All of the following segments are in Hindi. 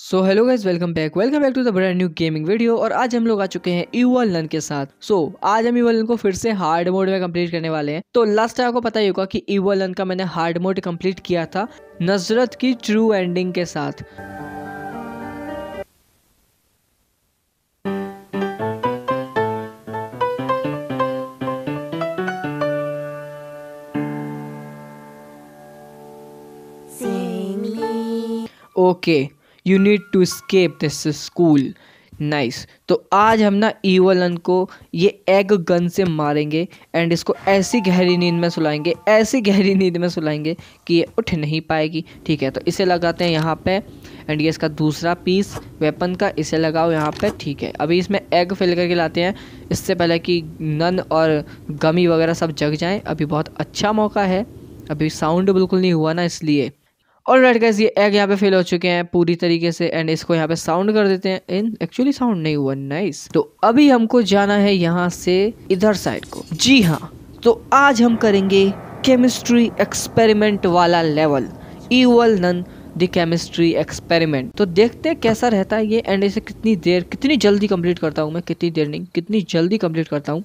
So hello guys welcome back welcome back to the brand new gaming video और आज हम लोग आ चुके हैं ईवल लन के साथ सो so, आज हम ईवल लन को फिर से हार्ड मोड में कंप्लीट करने वाले हैं तो लास्ट टाइम आपको पता ही होगा कि ईवल लन का मैंने हार्ड मोड कंप्लीट किया था नजरत की ट्रू एंडिंग के साथ okay okay. You need to escape this school nice तो आज हम ना ईवलन को ये एग गन से मारेंगे एंड इसको ऐसी गहरी नींद में सुलाएंगे ऐसी गहरी नींद में सुलाएंगे कि ये उठ नहीं पाएगी ठीक है तो इसे लगाते हैं यहाँ पे एंड ये इसका दूसरा पीस वेपन का इसे लगाओ यहाँ पे ठीक है अभी इसमें एग फिल करके लाते हैं इससे पहले कि नन और गमी वगैरह सब जग जाएँ अभी बहुत अच्छा मौका है अभी साउंड बिल्कुल नहीं हुआ ना इसलिए और राइट गैस ये एग यहाँ पे फेल हो चुके हैं पूरी तरीके से एंड इसको यहाँ पे साउंड कर देते हैं इन एक्चुअली साउंड नहीं हुआ नाइस तो अभी हमको जाना है यहाँ से इधर साइड को जी हाँ तो आज हम करेंगे केमिस्ट्री एक्सपेरिमेंट वाला level evil nun the chemistry experiment तो देखते हैं कैसा रहता है ये एंड इसे कितनी देर कितनी जल्दी कंप्लीट करता हूँ मैं कितनी देर नहीं कितनी जल्दी कंप्लीट करता हूँ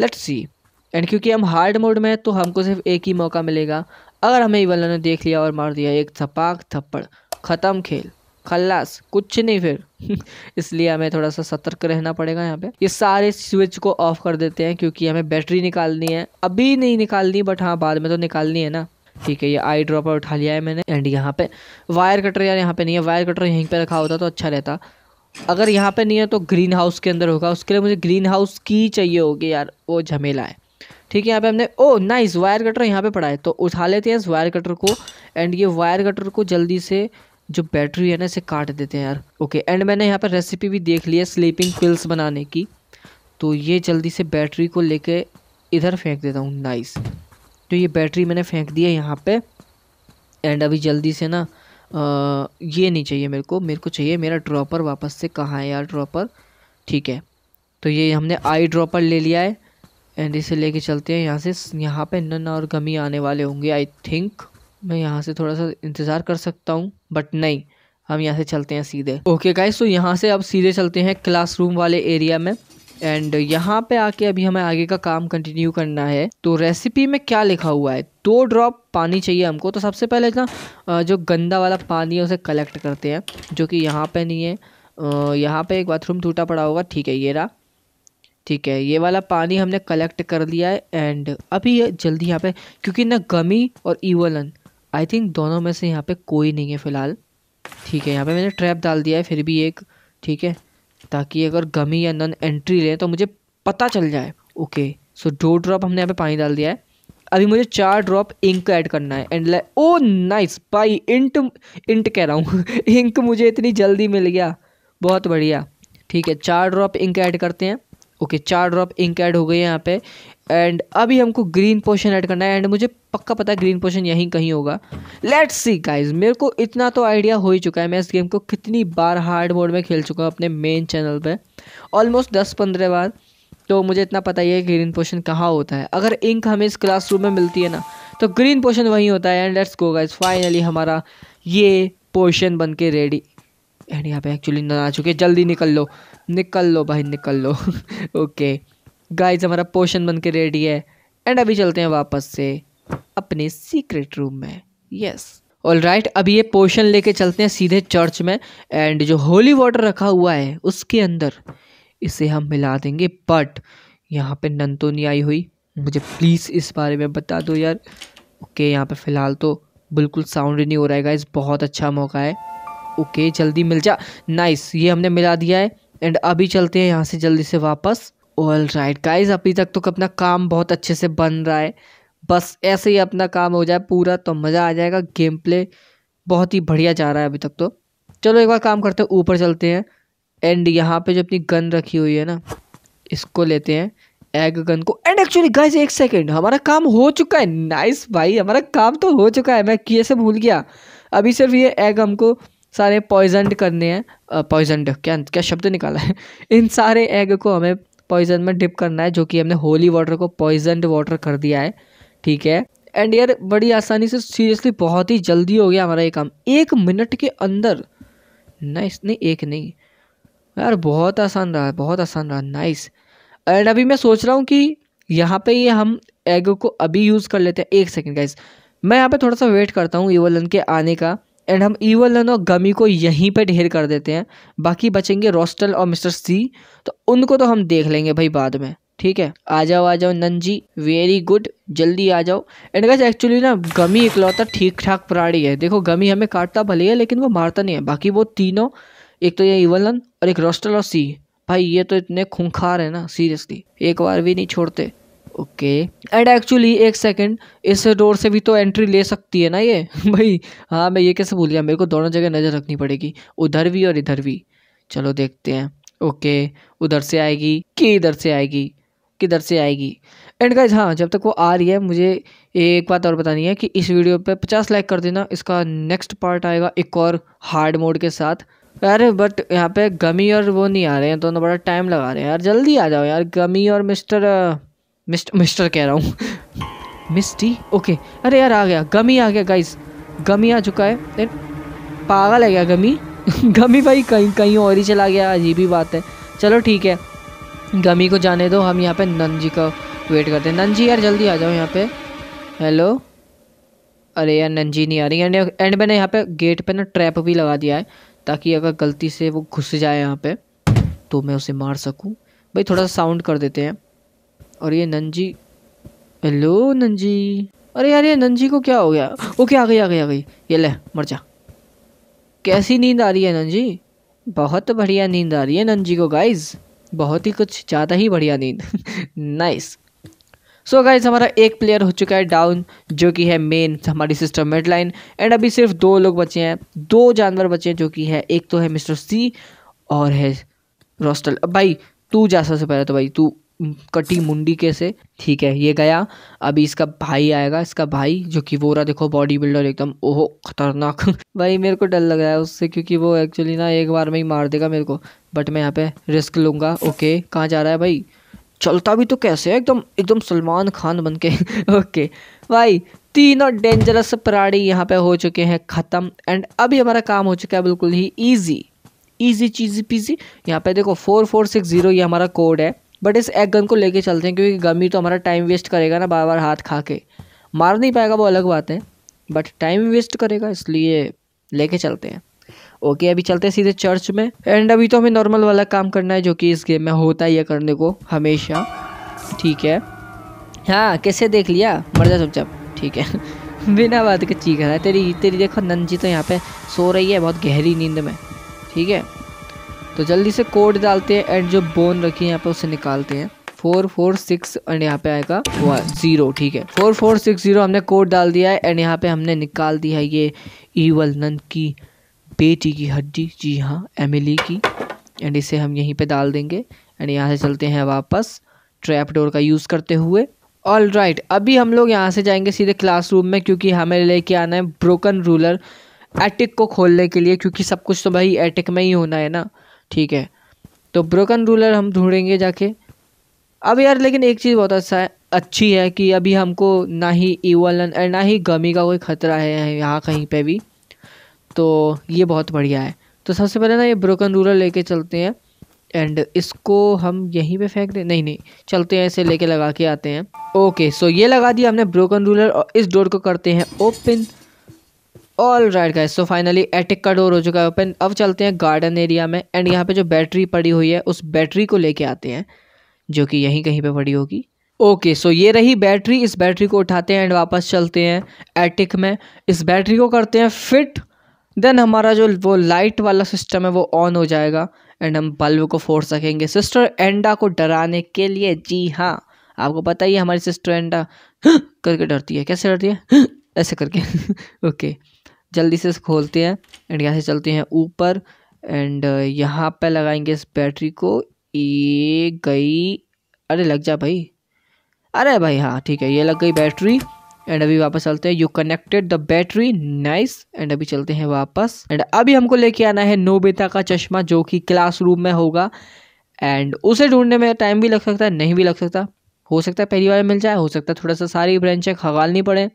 लेट्स सी एंड क्योंकि हम हार्ड मोड में हैं तो हमको सिर्फ एक ही मौका मिलेगा अगर हमें इवल्ला ने देख लिया और मार दिया एक थपाक थप्पड़ ख़त्म खेल खल्लास कुछ नहीं फिर इसलिए हमें थोड़ा सा सतर्क रहना पड़ेगा यहाँ पे ये सारे स्विच को ऑफ कर देते हैं क्योंकि हमें बैटरी निकालनी है अभी नहीं निकालनी बट हाँ बाद में तो निकालनी है ना ठीक है ये आई ड्रॉपर उठा लिया है मैंने एंड यहाँ पे वायर कटर यार यहाँ पे नहीं है वायर कटर यहीं पे रखा होता तो अच्छा रहता अगर यहाँ पे नहीं है तो ग्रीन हाउस के अंदर होगा उसके लिए मुझे ग्रीन हाउस की चाहिए होगी यार वो झमेला है ठीक है यहाँ पे हमने ओ नाइस वायर कटर यहाँ पे पड़ा है तो उठा लेते हैं इस वायर कटर को एंड ये वायर कटर को जल्दी से जो बैटरी है ना इसे काट देते हैं यार ओके एंड मैंने यहाँ पर रेसिपी भी देख ली है स्लीपिंग पिल्स बनाने की तो ये जल्दी से बैटरी को लेके इधर फेंक देता हूँ नाइस तो ये बैटरी मैंने फेंक दी है यहाँ पे एंड अभी जल्दी से ना आ, ये नहीं चाहिए मेरे को मेरे को चाहिए मेरा ड्रॉपर वापस से कहाँ है यार ड्रॉपर ठीक है तो ये हमने आई ड्रॉपर ले लिया है एंड इसे लेके चलते हैं यहाँ से यहाँ पे नन और गमी आने वाले होंगे आई थिंक मैं यहाँ से थोड़ा सा इंतज़ार कर सकता हूँ बट नहीं हम यहाँ से चलते हैं सीधे ओके गाइस तो यहाँ से अब सीधे चलते हैं क्लासरूम वाले एरिया में एंड यहाँ पे आके अभी हमें आगे का काम कंटिन्यू करना है तो रेसिपी में क्या लिखा हुआ है दो ड्रॉप पानी चाहिए हमको तो सबसे पहले ना जो गंदा वाला पानी है उसे कलेक्ट करते हैं जो कि यहाँ पे नहीं है यहाँ पे एक बाथरूम टूटा पड़ा होगा ठीक है ये रहा ठीक है ये वाला पानी हमने कलेक्ट कर लिया है एंड अभी ये जल्दी यहाँ पे क्योंकि ना गमी और ईवलन आई थिंक दोनों में से यहाँ पे कोई नहीं है फ़िलहाल ठीक है यहाँ पे मैंने ट्रैप डाल दिया है फिर भी एक ठीक है ताकि अगर गमी या नन एंट्री लें तो मुझे पता चल जाए ओके सो दो ड्रॉप हमने यहाँ पे पानी डाल दिया है अभी मुझे चार ड्रॉप इंक ऐड करना है एंड ओ नाइस बाई इंट इंट कह रहा हूँ इंक मुझे इतनी जल्दी मिल गया बहुत बढ़िया ठीक है चार ड्रॉप इंक ऐड करते हैं ओके okay, चार ड्रॉप इंक ऐड हो गई है यहाँ पे एंड अभी हमको ग्रीन पोशन ऐड करना है एंड मुझे पक्का पता है ग्रीन पोशन यहीं कहीं होगा लेट्स सी गाइस मेरे को इतना तो आइडिया हो ही चुका है मैं इस गेम को कितनी बार हार्ड मोड में खेल चुका हूँ अपने मेन चैनल पे ऑलमोस्ट दस पंद्रह बार तो मुझे इतना पता ही है ग्रीन पोशन कहाँ होता है अगर इंक हमें इस क्लास में मिलती है ना तो ग्रीन पोशन वहीं होता है and let's go guys finally हमारा ये पोशन बन के रेडी एंड यहाँ पे एक्चुअली नंदन आ चुके जल्दी निकल लो निकल लो भाई निकल लो ओके गाइज हमारा पोशन बन के रेडी है एंड अभी चलते हैं वापस से अपने सीक्रेट रूम में यस ऑल राइट अभी ये पोशन लेके चलते हैं सीधे चर्च में एंड जो होली वाटर रखा हुआ है उसके अंदर इसे हम मिला देंगे बट यहाँ पे नन तो नहीं आई हुई मुझे प्लीज़ इस बारे में बता दो यार ओके यहाँ पे फ़िलहाल तो बिल्कुल साउंड ही नहीं हो रहा है गाइज बहुत अच्छा मौका है ओके जल्दी मिल जा नाइस ये हमने मिला दिया है एंड अभी चलते हैं यहाँ से जल्दी से वापस ऑल राइट गाइज अभी तक तो अपना काम बहुत अच्छे से बन रहा है बस ऐसे ही अपना काम हो जाए पूरा तो मज़ा आ जाएगा गेम प्ले बहुत ही बढ़िया जा रहा है अभी तक तो चलो एक बार काम करते हैं ऊपर चलते हैं एंड यहाँ पे जो अपनी गन रखी हुई है ना इसको लेते हैं एग गन को एंड एक्चुअली गाइज एक सेकेंड हमारा काम हो चुका है नाइस भाई हमारा काम तो हो चुका है मैं किए से भूल गया अभी सिर्फ ये एग हमको सारे पॉइजनड करने हैं पॉइजनड क्या क्या शब्द निकाला है इन सारे एग को हमें पॉइजन में डिप करना है जो कि हमने होली वाटर को पॉइजनड वाटर कर दिया है ठीक है एंड यार बड़ी आसानी से सीरियसली बहुत ही जल्दी हो गया हमारा ये काम एक मिनट के अंदर नाइस नहीं एक नहीं यार बहुत आसान रहा बहुत आसान रहा नाइस एंड अभी मैं सोच रहा हूँ कि यहाँ पे ये हम एग को अभी यूज़ कर लेते हैं एक सेकेंड गाइस मैं यहाँ पे थोड़ा सा वेट करता हूँ ईवलन के आने का एंड हम ईवलन और गमी को यहीं पे ढेर कर देते हैं बाकी बचेंगे रोस्टल और मिस्टर सी तो उनको तो हम देख लेंगे भाई बाद में ठीक है आ जाओ आ जाओ नन जी वेरी गुड जल्दी आ जाओ एंड गैस एक्चुअली ना गमी इकलौता ठीक ठाक प्राणी है देखो गमी हमें काटता भले है लेकिन वो मारता नहीं है बाकी वो तीनों एक तो ये इवलन और एक रोस्टल और सी भाई ये तो इतने खूंखार है ना सीरियसली एक बार भी नहीं छोड़ते ओके एंड एक्चुअली एक सेकंड इस डोर से भी तो एंट्री ले सकती है ना ये भाई हाँ मैं ये कैसे भूल गया मेरे को दोनों जगह नज़र रखनी पड़ेगी उधर भी और इधर भी चलो देखते हैं ओके उधर से आएगी कि इधर से आएगी किधर से आएगी एंड गाइज हाँ जब तक वो आ रही है मुझे एक बात और बतानी है कि इस वीडियो पे 50 लाइक कर देना इसका नेक्स्ट पार्ट आएगा एक और हार्ड मोड के साथ यार बट यहाँ पे गमी और वो नहीं आ रहे हैं दोनों बड़ा टाइम लगा रहे हैं यार जल्दी आ जाओ यार गमी और मिस्टर मिस्ट मिस्टर कह रहा हूँ मिस ओके अरे यार आ गया गमी आ गया गाइस गमी आ चुका है पागल है गया गमी गमी भाई कहीं कहीं और ही चला गया अजीब ही बात है चलो ठीक है गमी को जाने दो हम यहाँ पे नंद जी का वेट करते हैं नंद जी यार जल्दी आ जाओ यहाँ पे हेलो अरे यार जी नहीं आ रही एंड एंड मैंने यहाँ पे गेट पे ना ट्रैप भी लगा दिया है ताकि अगर गलती से वो घुस जाए यहाँ पे तो मैं उसे मार सकूँ भाई थोड़ा सा साउंड कर देते हैं और ये नंजी हेलो नंजी अरे यार ये नंजी को क्या हो गया ओके आ गई आ गई आ गई ये ले मर जा कैसी नींद आ रही है नंजी बहुत बढ़िया नींद आ रही है नंजी को गाइज बहुत ही कुछ ज़्यादा ही बढ़िया नींद नाइस सो गाइज हमारा एक प्लेयर हो चुका है डाउन जो कि है मेन हमारी सिस्टम मिड लाइन एंड अभी सिर्फ दो लोग बचे हैं दो जानवर बचे हैं जो कि है एक तो है मिस्टर सी और है रोस्टल अब भाई तू जा सबसे पहले तो भाई तू कटी मुंडी कैसे ठीक है ये गया अभी इसका भाई आएगा इसका भाई जो कि वो रहा देखो बॉडी बिल्डर एकदम ओहो खतरनाक भाई मेरे को डर लग रहा है उससे क्योंकि वो एक्चुअली ना एक बार में ही मार देगा मेरे को बट मैं यहाँ पे रिस्क लूँगा ओके कहाँ जा रहा है भाई चलता भी तो कैसे है एकदम एकदम सलमान खान बन के ओके भाई तीनों डेंजरस प्राणी यहाँ पे हो चुके हैं ख़त्म एंड अभी हमारा काम हो चुका है बिल्कुल ही ईजी ईजी चीजी पीजी यहाँ पे देखो फोर फोर सिक्स ज़ीरो ये हमारा कोड है बट इस एग गन को लेके चलते हैं क्योंकि गमी तो हमारा टाइम वेस्ट करेगा ना बार बार हाथ खा के मार नहीं पाएगा वो अलग बात है बट टाइम वेस्ट करेगा इसलिए लेके चलते हैं ओके अभी चलते हैं सीधे चर्च में एंड अभी तो हमें नॉर्मल वाला काम करना है जो कि इस गेम में होता ही है करने को हमेशा ठीक है हाँ कैसे देख लिया मर जा चुपचाप ठीक है बिना बात के चीख रहा है तेरी तेरी देखो नंजी तो यहाँ पे सो रही है बहुत गहरी नींद में ठीक है तो जल्दी से कोड डालते हैं एंड जो बोन रखी है यहाँ पर उसे निकालते हैं फोर फोर सिक्स एंड यहाँ पे आएगा वन जीरो ठीक है फोर फोर सिक्स जीरो हमने कोड डाल दिया है एंड यहाँ पे हमने निकाल दिया है ये ईवल नंद की बेटी की हड्डी जी हाँ एमिली की एंड इसे हम यहीं पे डाल देंगे एंड यहाँ से चलते हैं वापस ट्रैप डोर का यूज़ करते हुए ऑल राइट right, अभी हम लोग यहाँ से जाएंगे सीधे क्लास में क्योंकि हमें लेके आना है ब्रोकन रूलर एटिक को खोलने के लिए क्योंकि सब कुछ तो भाई एटिक में ही होना है ना ठीक है तो ब्रोकन रूलर हम ढूंढेंगे जाके अब यार लेकिन एक चीज़ बहुत अच्छा है अच्छी है कि अभी हमको ना ही ईवलन ना ही गमी का कोई ख़तरा है यहाँ कहीं पे भी तो ये बहुत बढ़िया है तो सबसे पहले ना ये ब्रोकन रूलर लेके चलते हैं एंड इसको हम यहीं पे फेंक दें नहीं नहीं चलते हैं इसे लेके लगा के आते हैं ओके सो ये लगा दिया हमने ब्रोकन रूलर और इस डोर को करते हैं open all right guys so finally attic का डोर हो चुका है ओपन अब चलते हैं गार्डन एरिया में एंड यहाँ पे जो बैटरी पड़ी हुई है उस बैटरी को लेके आते हैं जो कि यहीं कहीं पे पड़ी होगी ओके सो ये रही बैटरी इस बैटरी को उठाते हैं एंड वापस चलते हैं एटिक में इस बैटरी को करते हैं फिट देन हमारा जो वो लाइट वाला सिस्टम है वो ऑन हो जाएगा एंड हम बल्ब को फोड़ सकेंगे सिस्टर एंडा को डराने के लिए जी हाँ आपको पता ही हमारी सिस्टर एंडा करके डरती है कैसे डरती है ऐसे करके ओके जल्दी से खोलते हैं एंड यहाँ से चलते हैं ऊपर एंड uh, यहाँ पे लगाएंगे इस बैटरी को ये गई अरे लग जा भाई अरे भाई हाँ ठीक है ये लग गई बैटरी एंड अभी वापस चलते हैं you connected the battery nice and अभी चलते हैं वापस एंड अभी हमको लेके आना है नोबेता का चश्मा जो कि रूम में होगा एंड उसे ढूंढने में टाइम भी लग सकता है नहीं भी लग सकता हो सकता है पहली बार मिल जाए हो सकता है थोड़ा सा सारी ब्रांचें खगालनी पड़े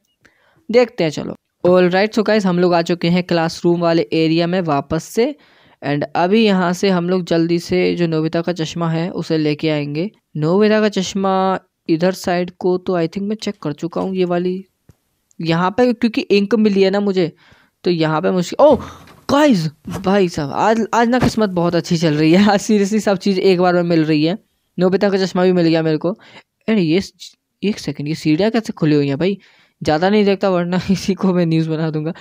देखते हैं चलो ऑल राइट सो गाइज हम लोग आ चुके हैं क्लासरूम वाले एरिया में वापस से एंड अभी यहाँ से हम लोग जल्दी से जो नोविता का चश्मा है उसे लेके आएंगे नोविता का चश्मा इधर साइड को तो आई थिंक मैं चेक कर चुका हूँ ये वाली यहाँ पे क्योंकि इंक मिली है ना मुझे तो यहाँ पे मुझे ओ oh, गाइज भाई साहब आज आज ना किस्मत बहुत अच्छी चल रही है आज सीरियसली सब चीज़ एक बार में मिल रही है नोविता का चश्मा भी मिल गया मेरे को एंड ये एक सेकेंड ये सीढ़ियाँ कैसे खुली हुई हैं भाई ज़्यादा नहीं देखता वरना इसी को मैं न्यूज़ बना दूंगा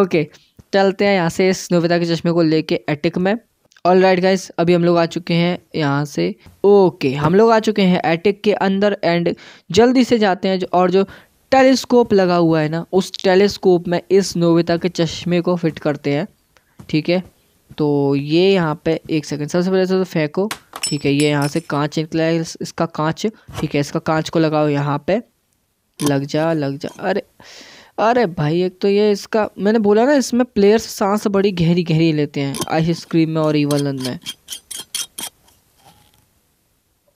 ओके चलते हैं यहाँ से इस नोविता के चश्मे को लेके एटिक में ऑल राइट गाइस अभी हम लोग आ चुके हैं यहाँ से ओके हम लोग आ चुके हैं एटिक के अंदर एंड जल्दी से जाते हैं जो और जो टेलीस्कोप लगा हुआ है ना उस टेलीस्कोप में इस नोविता के चश्मे को फिट करते हैं ठीक है तो ये यहाँ पे एक सेकंड सबसे पहले तो फेंको ठीक है ये यहाँ से कांच निकला है इसका कांच ठीक है इसका कांच को लगाओ यहाँ पे लग जा लग जा अरे अरे भाई एक तो ये इसका मैंने बोला ना इसमें प्लेयर्स सांस बड़ी गहरी गहरी लेते हैं आइसक्रीम में और इवलन में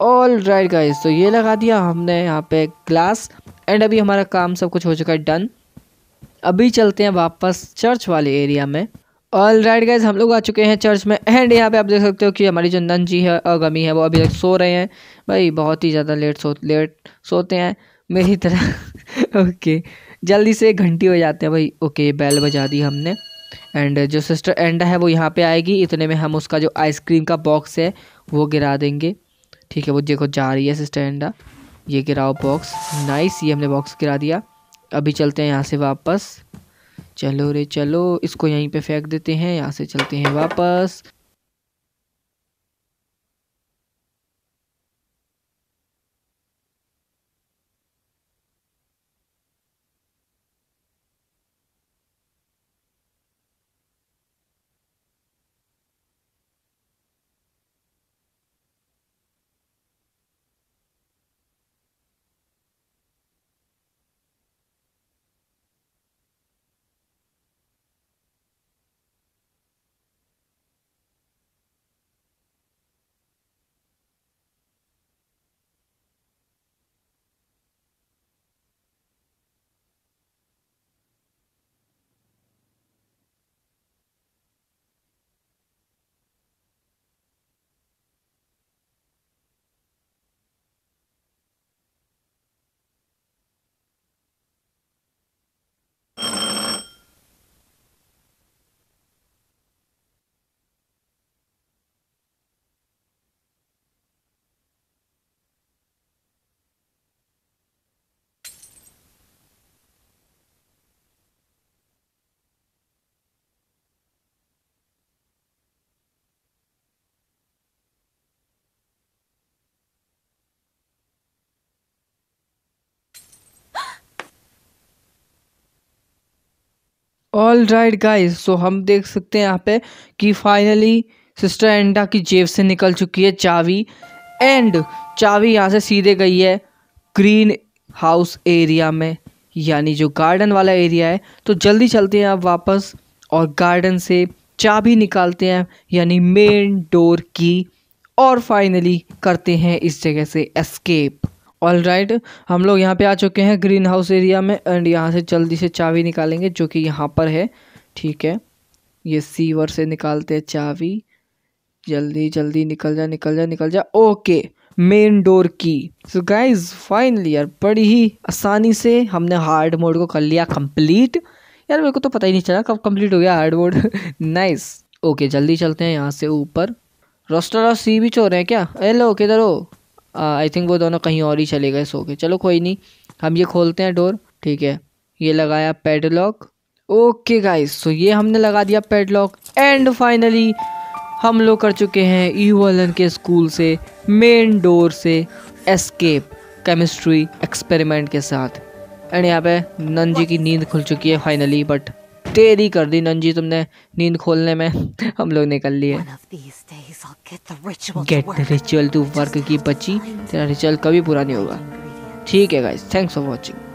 ऑल राइट गाइस तो ये लगा दिया हमने यहाँ पे ग्लास एंड अभी हमारा काम सब कुछ हो चुका है डन अभी चलते हैं वापस चर्च वाले एरिया में ऑल राइट गाइज हम लोग आ चुके हैं चर्च में एंड यहाँ पे आप देख सकते हो कि हमारी जो नंद जी है अगमी है वो अभी तक सो रहे हैं भाई बहुत ही ज़्यादा लेट सो लेट सोते हैं मेरी तरह ओके जल्दी से घंटी हो जाते हैं भाई ओके बैल बजा दी हमने एंड जो सिस्टर एंडा है वो यहाँ पे आएगी इतने में हम उसका जो आइसक्रीम का बॉक्स है वो गिरा देंगे ठीक है वो देखो जा रही है सिस्टर एंडा ये गिराओ बॉक्स नाइस ये हमने बॉक्स गिरा दिया अभी चलते हैं यहाँ से वापस चलो रे चलो इसको यहीं पे फेंक देते हैं यहाँ से चलते हैं वापस ऑल राइट गाइस सो हम देख सकते हैं यहाँ पे कि फाइनली सिस्टर एंडा की जेब से निकल चुकी है चावी एंड चावी यहाँ से सीधे गई है ग्रीन हाउस एरिया में यानी जो गार्डन वाला एरिया है तो जल्दी चलते हैं आप वापस और गार्डन से चाबी निकालते हैं यानी मेन डोर की और फाइनली करते हैं इस जगह से एस्केप ऑल राइट हम लोग यहाँ पे आ चुके हैं ग्रीन हाउस एरिया में एंड यहाँ से जल्दी से चाबी निकालेंगे जो कि यहाँ पर है ठीक है ये सीवर से निकालते हैं चाबी जल्दी जल्दी निकल जा निकल जा निकल जा ओके मेन डोर की सो गाइज फाइनली यार बड़ी ही आसानी से हमने हार्ड मोड को कर लिया कंप्लीट यार मेरे को तो पता ही नहीं चला कब कम्प्लीट हो गया हार्ड मोड नाइस ओके जल्दी चलते हैं यहाँ से ऊपर रोस्टर और सी बीच हो रहे हैं क्या हेलो किधर हो आई uh, थिंक वो दोनों कहीं और ही चले गए सो के चलो कोई नहीं हम ये खोलते हैं डोर ठीक है ये लगाया पेडलॉक ओके गाइस सो ये हमने लगा दिया पेडलॉक एंड फाइनली हम लोग कर चुके हैं ई के स्कूल से मेन डोर से एस्केप केमिस्ट्री एक्सपेरिमेंट के साथ एंड यहाँ पे नंद जी की नींद खुल चुकी है फाइनली बट तेरी कर दी नंजी तुमने नींद खोलने में हम लोग निकल लिए get the ritual to work की बच्ची तेरा रिचुअल कभी पूरा नहीं होगा ठीक है गाइस थैंक्स फॉर वॉचिंग